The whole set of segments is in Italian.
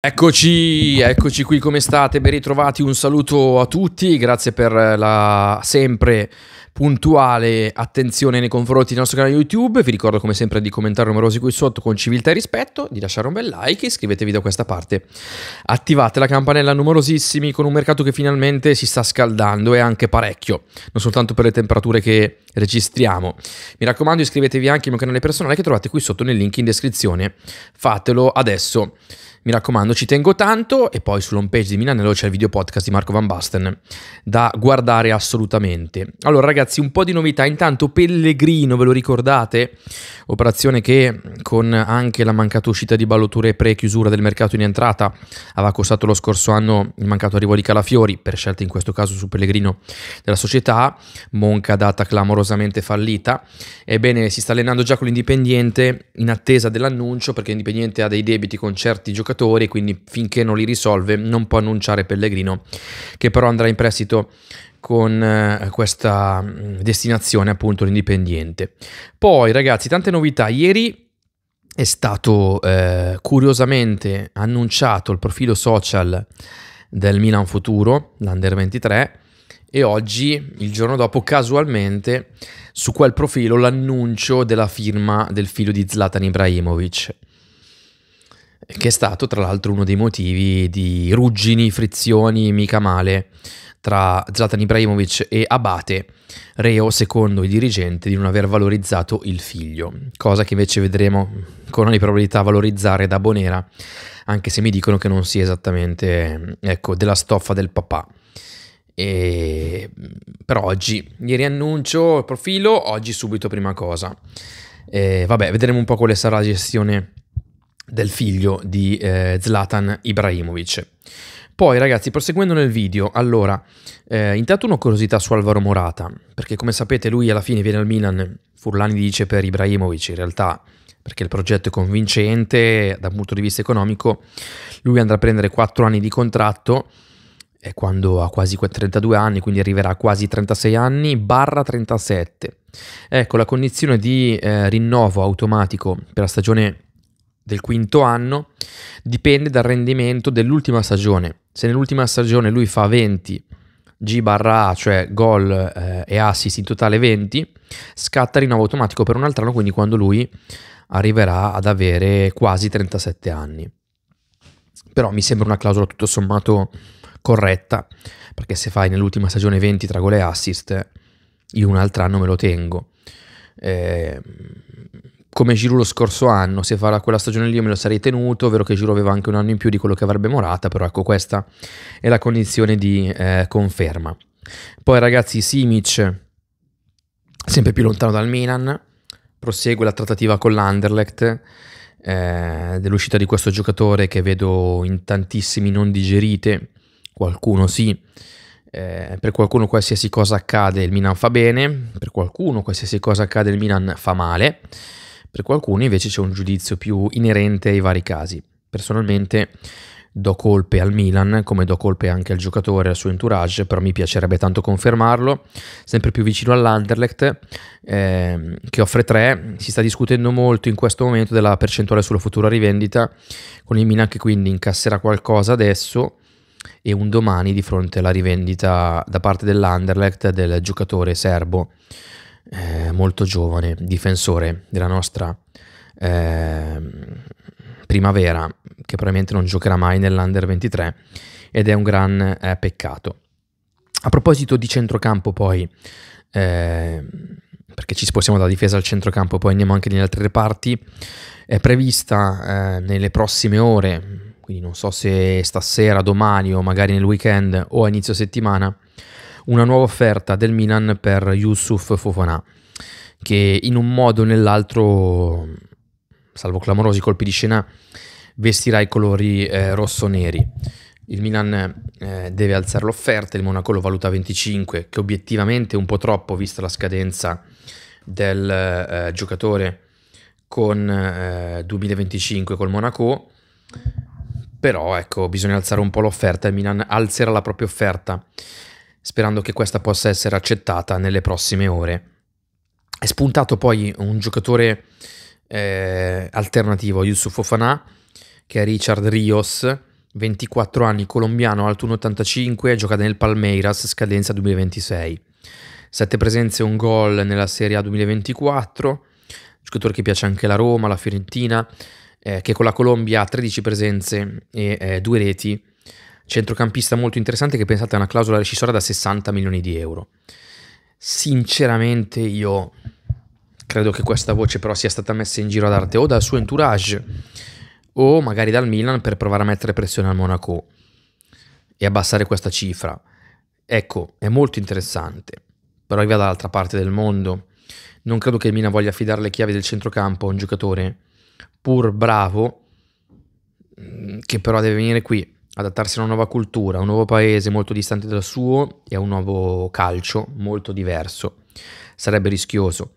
Eccoci, eccoci qui, come state? Ben ritrovati, un saluto a tutti, grazie per la sempre puntuale attenzione nei confronti del nostro canale YouTube, vi ricordo come sempre di commentare numerosi qui sotto con civiltà e rispetto, di lasciare un bel like, iscrivetevi da questa parte, attivate la campanella numerosissimi con un mercato che finalmente si sta scaldando e anche parecchio, non soltanto per le temperature che registriamo. Mi raccomando iscrivetevi anche al mio canale personale che trovate qui sotto nel link in descrizione, fatelo adesso. Mi raccomando, ci tengo tanto e poi sull'home page di Milanello c'è il video podcast di Marco Van Basten da guardare assolutamente. Allora ragazzi, un po' di novità. Intanto Pellegrino, ve lo ricordate? Operazione che con anche la mancata uscita di Balloture pre-chiusura del mercato in entrata aveva costato lo scorso anno il mancato arrivo di Calafiori, per scelta in questo caso su Pellegrino della società, Monca data clamorosamente fallita. Ebbene, si sta allenando già con l'Indipendiente in attesa dell'annuncio perché l'Indipendiente ha dei debiti con certi giocatori giocatori, quindi finché non li risolve non può annunciare Pellegrino, che però andrà in prestito con eh, questa mm, destinazione appunto l'indipendiente. Poi ragazzi, tante novità. Ieri è stato eh, curiosamente annunciato il profilo social del Milan Futuro, l'Under 23, e oggi, il giorno dopo, casualmente su quel profilo l'annuncio della firma del figlio di Zlatan Ibrahimovic che è stato tra l'altro uno dei motivi di ruggini, frizioni, mica male tra Zlatan Ibrahimovic e Abate, reo secondo il dirigente di non aver valorizzato il figlio, cosa che invece vedremo con ogni probabilità valorizzare da Bonera, anche se mi dicono che non sia esattamente ecco, della stoffa del papà. E... Per oggi, ieri annuncio profilo, oggi subito prima cosa. E vabbè, vedremo un po' quale sarà la gestione del figlio di eh, Zlatan Ibrahimovic. Poi ragazzi, proseguendo nel video, allora, eh, intanto una curiosità su Alvaro Morata, perché come sapete lui alla fine viene al Milan, Furlani dice per Ibrahimovic, in realtà perché il progetto è convincente dal punto di vista economico, lui andrà a prendere 4 anni di contratto è quando ha quasi 32 anni, quindi arriverà a quasi 36 anni, barra 37. Ecco, la condizione di eh, rinnovo automatico per la stagione del quinto anno dipende dal rendimento dell'ultima stagione. Se nell'ultima stagione lui fa 20 G barra A, cioè gol eh, e assist in totale 20, scatta rinnovo automatico per un altro anno, quindi quando lui arriverà ad avere quasi 37 anni. Però mi sembra una clausola tutto sommato corretta, perché se fai nell'ultima stagione 20 tra gol e assist, io un altro anno me lo tengo. Eh, come Giro lo scorso anno, se farà quella stagione lì me lo sarei tenuto, vero che Giro aveva anche un anno in più di quello che avrebbe Morata, però ecco questa è la condizione di eh, conferma. Poi ragazzi Simic sempre più lontano dal Milan, prosegue la trattativa con l'Anderlecht, eh, dell'uscita di questo giocatore che vedo in tantissimi non digerite, qualcuno sì, eh, per qualcuno qualsiasi cosa accade il Milan fa bene, per qualcuno qualsiasi cosa accade il Milan fa male. Per qualcuno invece c'è un giudizio più inerente ai vari casi. Personalmente do colpe al Milan, come do colpe anche al giocatore e al suo entourage, però mi piacerebbe tanto confermarlo, sempre più vicino all'Anderlecht, eh, che offre 3, si sta discutendo molto in questo momento della percentuale sulla futura rivendita, con il Milan che quindi incasserà qualcosa adesso e un domani di fronte alla rivendita da parte dell'Anderlecht del giocatore serbo eh, molto giovane, difensore della nostra eh, primavera, che probabilmente non giocherà mai nell'Under 23 ed è un gran eh, peccato. A proposito di centrocampo poi, ehm, perché ci spostiamo dalla difesa al centrocampo, poi andiamo anche nelle altre reparti, è prevista eh, nelle prossime ore, quindi non so se stasera, domani o magari nel weekend o a inizio settimana, una nuova offerta del Milan per Yusuf Fofana, che in un modo o nell'altro, salvo clamorosi colpi di scena, vestirà i colori eh, rosso-neri. Il Milan eh, deve alzare l'offerta, il Monaco lo valuta 25, che obiettivamente è un po' troppo vista la scadenza del eh, giocatore con eh, 2025 col Monaco. Però ecco, bisogna alzare un po' l'offerta, il Milan alzerà la propria offerta sperando che questa possa essere accettata nelle prossime ore. È spuntato poi un giocatore eh, alternativo, Yusuf Ofana, che è Richard Rios, 24 anni, colombiano, alto 1,85, gioca nel Palmeiras, scadenza 2026. Sette presenze e un gol nella Serie A 2024, giocatore che piace anche la Roma, la Fiorentina, eh, che con la Colombia ha 13 presenze e eh, due reti centrocampista molto interessante che pensate a una clausola rescissoria da 60 milioni di euro. Sinceramente io credo che questa voce però sia stata messa in giro ad arte o dal suo entourage o magari dal Milan per provare a mettere pressione al Monaco e abbassare questa cifra. Ecco, è molto interessante, però arriva dall'altra parte del mondo. Non credo che il Milan voglia affidare le chiavi del centrocampo a un giocatore pur bravo che però deve venire qui adattarsi a una nuova cultura, a un nuovo paese molto distante dal suo e a un nuovo calcio molto diverso. Sarebbe rischioso.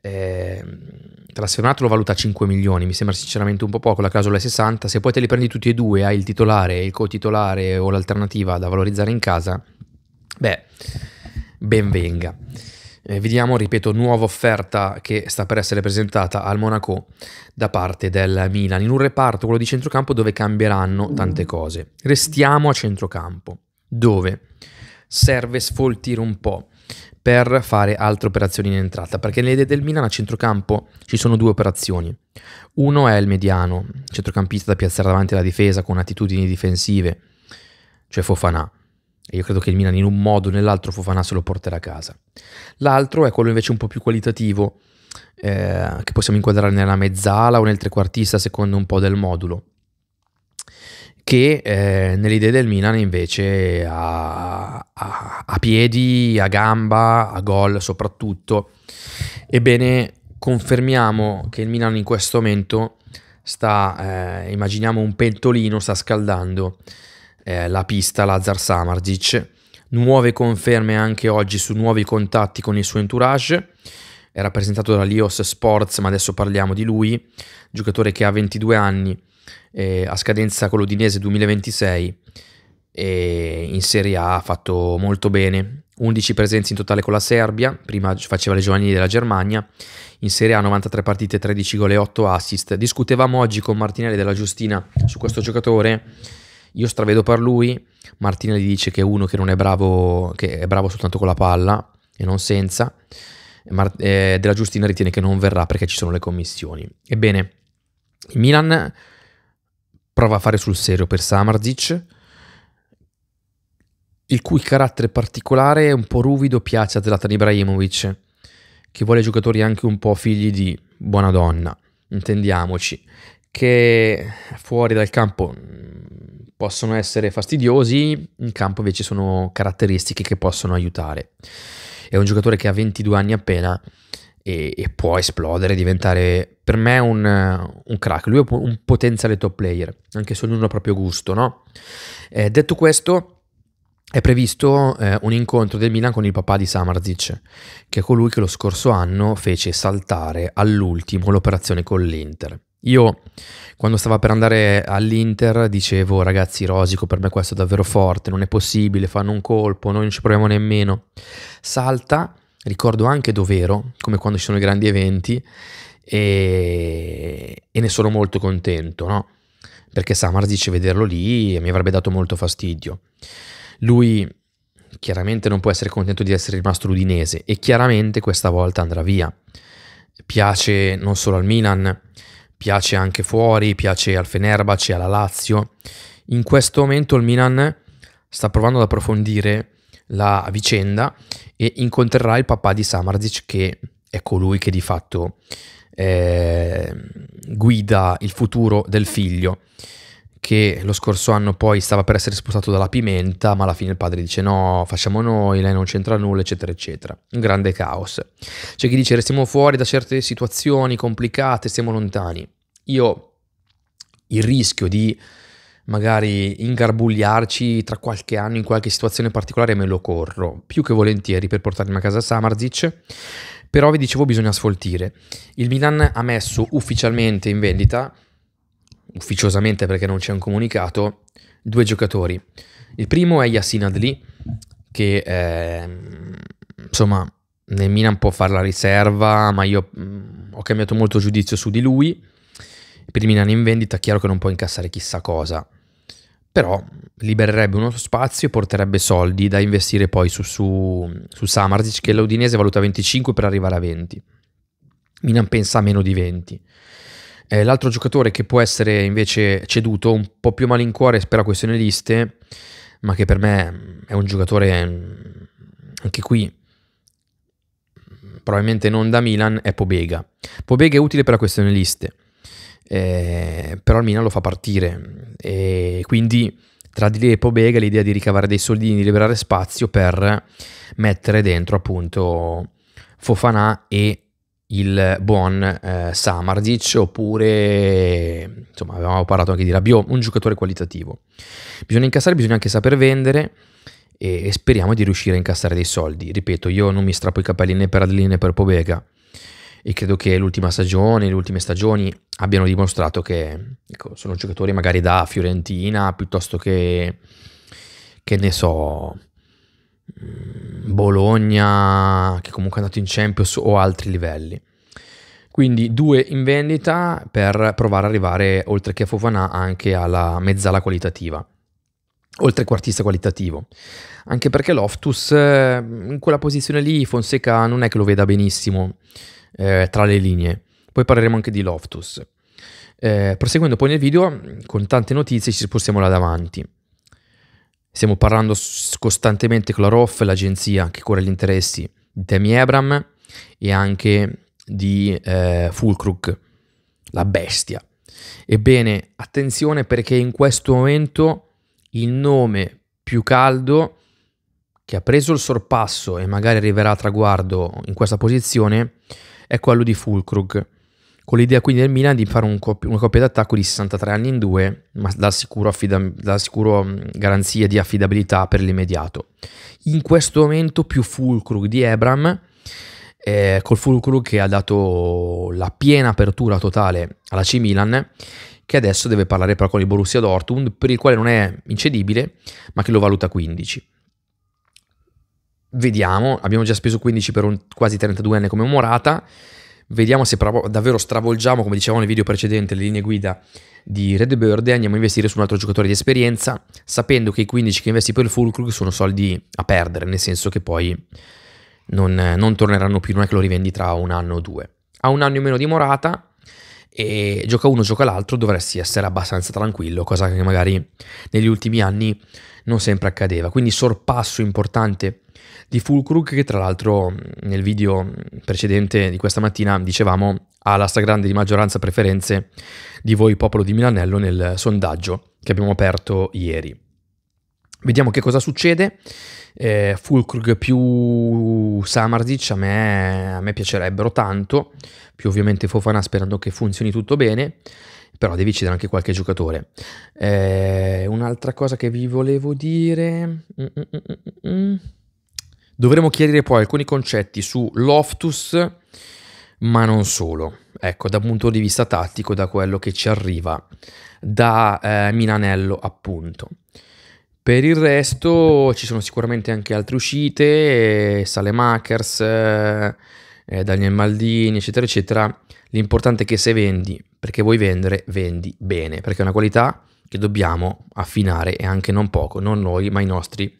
Eh, trasfermato lo valuta 5 milioni, mi sembra sinceramente un po' poco, la clausola è 60, se poi te li prendi tutti e due, hai il titolare, il co-titolare o l'alternativa da valorizzare in casa, beh, ben venga eh, vediamo, ripeto, nuova offerta che sta per essere presentata al Monaco da parte del Milan, in un reparto, quello di centrocampo, dove cambieranno tante cose. Restiamo a centrocampo, dove serve sfoltire un po' per fare altre operazioni in entrata, perché nelle idee del Milan a centrocampo ci sono due operazioni. Uno è il mediano, centrocampista da piazzare davanti alla difesa con attitudini difensive, cioè Fofanà e io credo che il Milan in un modo o nell'altro Fofana se lo porterà a casa. L'altro è quello invece un po' più qualitativo, eh, che possiamo inquadrare nella mezzala o nel trequartista secondo un po' del modulo, che eh, nelle idee del Milan invece a, a, a piedi, a gamba, a gol soprattutto. Ebbene, confermiamo che il Milan in questo momento sta, eh, immaginiamo un pentolino, sta scaldando eh, la pista Lazar Samardzic. Nuove conferme anche oggi su nuovi contatti con il suo entourage. Era presentato dalla Lios Sports, ma adesso parliamo di lui, giocatore che ha 22 anni, eh, a scadenza con l'Udinese 2026 e in Serie A ha fatto molto bene. 11 presenze in totale con la Serbia, prima faceva le giovanili della Germania, in Serie A 93 partite, 13 gol e 8 assist. Discutevamo oggi con Martinelli della Giustina su questo giocatore io stravedo per lui, Martina gli dice che è uno che non è bravo, che è bravo soltanto con la palla e non senza. Mar- eh, della Giustina ritiene che non verrà perché ci sono le commissioni. Ebbene, Milan prova a fare sul serio per Samarzic, il cui carattere particolare è un po' ruvido piace a Zlatan Ibrahimovic, che vuole giocatori anche un po' figli di buona donna, intendiamoci, che fuori dal campo possono essere fastidiosi, in campo invece sono caratteristiche che possono aiutare. È un giocatore che ha 22 anni appena e, e può esplodere, diventare per me un, un, crack. Lui è un potenziale top player, anche se ognuno ha proprio gusto, no? Eh, detto questo, è previsto eh, un incontro del Milan con il papà di Samarzic, che è colui che lo scorso anno fece saltare all'ultimo l'operazione con l'Inter. Io quando stavo per andare all'Inter dicevo ragazzi Rosico per me questo è davvero forte, non è possibile, fanno un colpo, noi non ci proviamo nemmeno. Salta, ricordo anche Dovero, come quando ci sono i grandi eventi e, e ne sono molto contento, no? Perché dice vederlo lì e mi avrebbe dato molto fastidio. Lui chiaramente non può essere contento di essere rimasto ludinese e chiaramente questa volta andrà via. Piace non solo al Milan, piace anche fuori, piace al Fenerbahce, alla Lazio. In questo momento il Milan sta provando ad approfondire la vicenda e incontrerà il papà di Samarzic che è colui che di fatto eh, guida il futuro del figlio che lo scorso anno poi stava per essere sposato dalla pimenta, ma alla fine il padre dice no, facciamo noi, lei non c'entra nulla, eccetera, eccetera. Un grande caos. C'è chi dice restiamo fuori da certe situazioni complicate, stiamo lontani. Io il rischio di magari ingarbugliarci tra qualche anno in qualche situazione particolare me lo corro, più che volentieri per portarmi a casa Samarzic, però vi dicevo bisogna sfoltire. Il Milan ha messo ufficialmente in vendita ufficiosamente perché non c'è un comunicato, due giocatori. Il primo è Yassin Adli, che è, ehm, insomma nel Milan può fare la riserva, ma io mm, ho cambiato molto giudizio su di lui. Per il Milan in vendita, chiaro che non può incassare chissà cosa, però libererebbe uno spazio e porterebbe soldi da investire poi su, su, su Samarzic, che l'Udinese valuta 25 per arrivare a 20. Milan pensa a meno di 20. Eh, l'altro giocatore che può essere invece ceduto, un po' più malincuore per la questione liste, ma che per me mm, è un giocatore mm, anche qui probabilmente non da Milan, è Pobega. Pobega è utile per la questione liste, eh, però il Milan lo fa partire mm, e quindi tra di lei e Pobega l'idea di ricavare dei soldini, di liberare spazio per mettere dentro appunto Fofana e il buon eh, Samardic oppure insomma avevamo parlato anche di Rabiot un giocatore qualitativo bisogna incassare bisogna anche saper vendere e, e, speriamo di riuscire a incassare dei soldi ripeto io non mi strappo i capelli né per Adeline né per Pobega e credo che l'ultima stagione le ultime stagioni abbiano dimostrato che ecco, sono giocatori magari da Fiorentina piuttosto che che ne so Bologna, che comunque è andato in Champions o altri livelli. Quindi due in vendita per provare ad arrivare, oltre che a Fofana, anche alla mezzala qualitativa. Oltre quartista qualitativo. Anche perché Loftus eh, in quella posizione lì Fonseca non è che lo veda benissimo eh, tra le linee. Poi parleremo anche di Loftus. Eh, proseguendo poi nel video, con tante notizie ci spostiamo là davanti. Stiamo parlando costantemente con la ROF, l'agenzia che cura gli interessi di Temi Abram e anche di eh, Fulkrug, la bestia. Ebbene, attenzione perché in questo momento il nome più caldo che ha preso il sorpasso e magari arriverà a traguardo in questa posizione è quello di Fulkrug con l'idea quindi del Milan di fare un coppia, una coppia d'attacco di 63 anni in due, ma da sicuro, affida- da sicuro mm, garanzia di affidabilità per l'immediato. In questo momento più fulcro di Ebram, eh, col fulcro che ha dato la piena apertura totale alla C Milan, che adesso deve parlare però con il Borussia Dortmund, per il quale non è incedibile, ma che lo valuta 15. Vediamo, abbiamo già speso 15 per un quasi 32enne come Morata, vediamo se davvero stravolgiamo, come dicevamo nel video precedente, le linee guida di Red Bird e andiamo a investire su un altro giocatore di esperienza, sapendo che i 15 che investi per il Fulkrug sono soldi a perdere, nel senso che poi non, non, torneranno più, non è che lo rivendi tra un anno o due. Ha un anno in meno di Morata e gioca uno, gioca l'altro, dovresti essere abbastanza tranquillo, cosa che magari negli ultimi anni non sempre accadeva, quindi sorpasso importante di Fulkrug che tra l'altro mm, nel video precedente di questa mattina dicevamo ha la stragrande di maggioranza preferenze di voi popolo di Milanello nel sondaggio che abbiamo aperto ieri. Vediamo che cosa succede. Eh, Fulkrug più Samarzic a me, a me piacerebbero tanto, più ovviamente Fofana sperando che funzioni tutto bene però devi cedere anche qualche giocatore. Eh, un'altra cosa che vi volevo dire... Mm-mm-mm-mm. Dovremo chiarire poi alcuni concetti su Loftus, ma non solo. Ecco, da un punto di vista tattico, da quello che ci arriva da eh, Milanello, appunto. Per il resto ci sono sicuramente anche altre uscite, eh, Salemakers, eh, eh Daniel Maldini, eccetera, eccetera. L'importante è che se vendi perché vuoi vendere, vendi bene, perché è una qualità che dobbiamo affinare e anche non poco, non noi, ma i nostri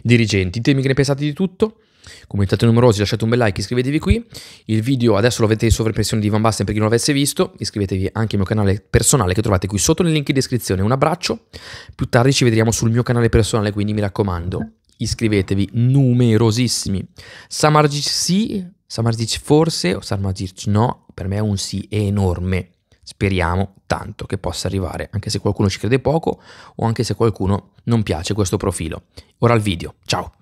dirigenti. Temi che ne pensate di tutto. Commentate numerosi, lasciate un bel like, iscrivetevi qui. Il video adesso lo avete in sovraimpressione di Van Basten per chi non l'avesse visto. Iscrivetevi anche al mio canale personale che trovate qui sotto nel link in descrizione. Un abbraccio. Più tardi ci vedremo sul mio canale personale, quindi mi raccomando, iscrivetevi numerosissimi. Samargic sì, Samargic forse o Samargic no, per me è un sì è enorme. Speriamo tanto che possa arrivare, anche se qualcuno ci crede poco o anche se qualcuno non piace questo profilo. Ora al video, ciao!